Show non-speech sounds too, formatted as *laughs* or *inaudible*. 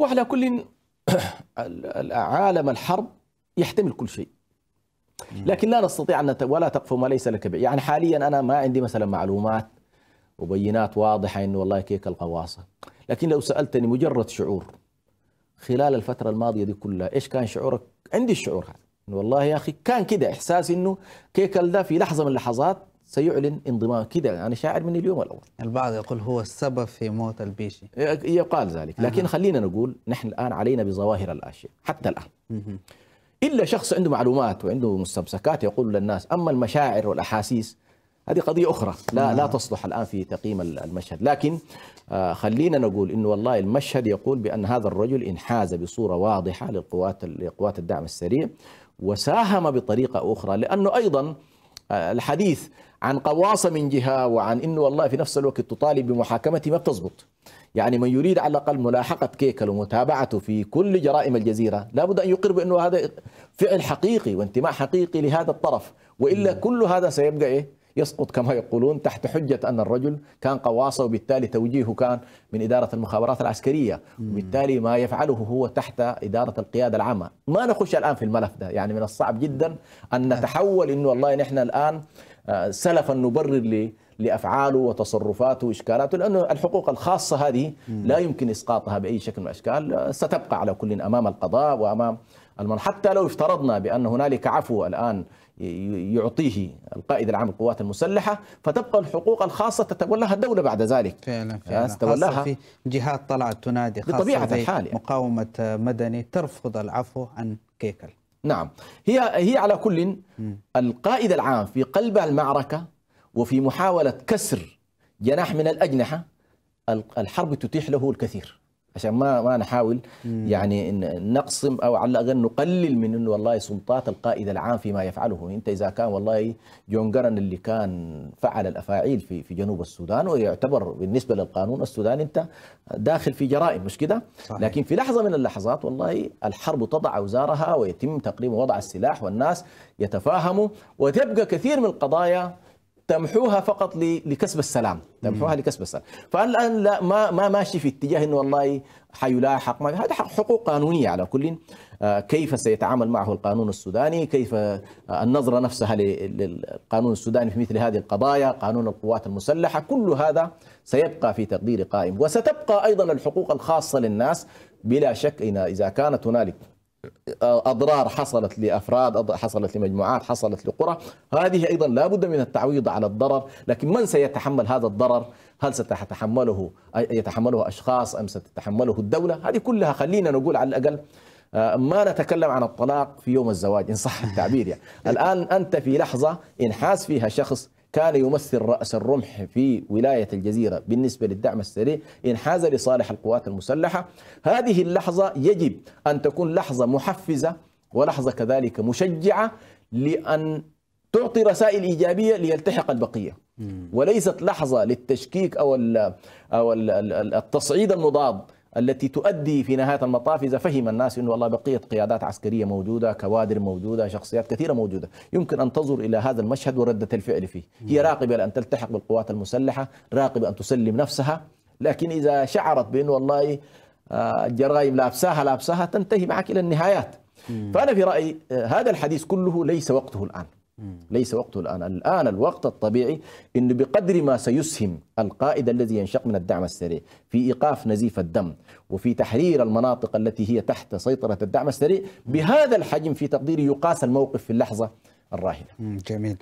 وعلى كل *clears throat* عالم الحرب يحتمل كل شيء لكن لا نستطيع أن ولا تقف ما ليس لك به يعني حاليا أنا ما عندي مثلا معلومات وبينات واضحة أنه والله كيك الغواصة لكن لو سألتني مجرد شعور خلال الفترة الماضية دي كلها إيش كان شعورك عندي الشعور هذا والله يا أخي كان كده إحساس أنه كيكل ده في لحظة من اللحظات سيعلن انضمام كذا انا شاعر من اليوم الاول البعض يقول هو السبب في موت البيشي إيه، إيه، يقال ذلك لكن أه. خلينا نقول نحن الان علينا بظواهر الاشياء حتى الان أه. الا شخص عنده معلومات وعنده مستمسكات يقول للناس اما المشاعر والاحاسيس هذه قضيه اخرى لا آه. لا تصلح الان في تقييم المشهد لكن آه، خلينا نقول انه والله المشهد يقول بان هذا الرجل انحاز بصوره واضحه للقوات لقوات الدعم السريع وساهم بطريقه اخرى لانه ايضا الحديث عن قواصة من جهة وعن إنه والله في نفس الوقت تطالب بمحاكمته ما بتزبط يعني من يريد على الأقل ملاحقة كيكل ومتابعته في كل جرائم الجزيرة لابد أن يقر بأنه هذا فعل حقيقي وانتماء حقيقي لهذا الطرف وإلا نعم. كل هذا سيبقى إيه يسقط كما يقولون تحت حجة أن الرجل كان قواصة وبالتالي توجيهه كان من إدارة المخابرات العسكرية وبالتالي ما يفعله هو تحت إدارة القيادة العامة ما نخش الآن في الملف ده يعني من الصعب جدا أن نعم. نتحول إنه والله نحن الآن آه، سلفا نبرر لي لافعاله وتصرفاته واشكالاته لانه الحقوق الخاصه هذه لا يمكن اسقاطها باي شكل من الاشكال آه، ستبقى على كل امام القضاء وامام المناطق حتى لو افترضنا بأن هنالك عفو الآن يعطيه القائد العام للقوات المسلحة فتبقى الحقوق الخاصة تتولاها الدولة بعد ذلك فعلا فعلا تتولاها في جهات طلعت تنادي خاصة بطبيعة الحال يعني. مقاومة مدني ترفض العفو عن كيكل نعم هي هي على كل القائد العام في قلب المعركة وفي محاولة كسر جناح من الأجنحة الحرب تتيح له الكثير عشان ما ما نحاول يعني نقسم او على الاقل نقلل من انه والله سلطات القائد العام فيما يفعله، انت اذا كان والله جون جرن اللي كان فعل الافاعيل في في جنوب السودان ويعتبر بالنسبه للقانون السوداني انت داخل في جرائم مش كده؟ لكن في لحظه من اللحظات والله الحرب تضع اوزارها ويتم تقريبا وضع السلاح والناس يتفاهموا وتبقى كثير من القضايا تمحوها فقط لكسب السلام تمحوها لكسب السلام فانا الان لا ما ما ماشي في اتجاه انه والله حيلاحق ما هذا حقوق قانونيه على كل آه، كيف سيتعامل معه القانون السوداني كيف آه، النظره نفسها للقانون السوداني في مثل هذه القضايا قانون القوات المسلحه كل هذا سيبقى في تقدير قائم وستبقى ايضا الحقوق الخاصه للناس بلا شك اذا كانت هنالك اضرار حصلت لافراد حصلت لمجموعات حصلت لقرى هذه ايضا لا بد من التعويض على الضرر لكن من سيتحمل هذا الضرر هل ستتحمله يتحمله اشخاص ام ستتحمله الدوله هذه كلها خلينا نقول على الاقل آه، ما نتكلم عن الطلاق في يوم الزواج ان صح التعبير يعني *laughs* الان انت في لحظه انحاز فيها شخص كان يمثل رأس الرمح في ولاية الجزيرة بالنسبة للدعم السريع انحاز لصالح القوات المسلحة هذه اللحظة يجب أن تكون لحظة محفزة ولحظة كذلك مشجعة لأن تعطي رسائل إيجابية ليلتحق البقية وليست لحظة للتشكيك أو التصعيد المضاد التي تؤدي في نهايه المطاف اذا فهم الناس انه والله بقيه قيادات عسكريه موجوده، كوادر موجوده، شخصيات كثيره موجوده، يمكن ان تنظر الى هذا المشهد ورده الفعل فيه، هي نعم. راقبه لان تلتحق بالقوات المسلحه، راقبه ان تسلم نفسها، لكن اذا شعرت بانه والله آه، الجرائم لابساها لابساها تنتهي معك الى النهايات. فانا في رايي آه، هذا الحديث كله ليس وقته الان. ليس وقته الآن الآن الوقت الطبيعي أنه بقدر ما سيسهم القائد الذي ينشق من الدعم السريع في إيقاف نزيف الدم وفي تحرير المناطق التي هي تحت سيطرة الدعم السريع بهذا الحجم في تقديري يقاس الموقف في اللحظة الراهنة جميل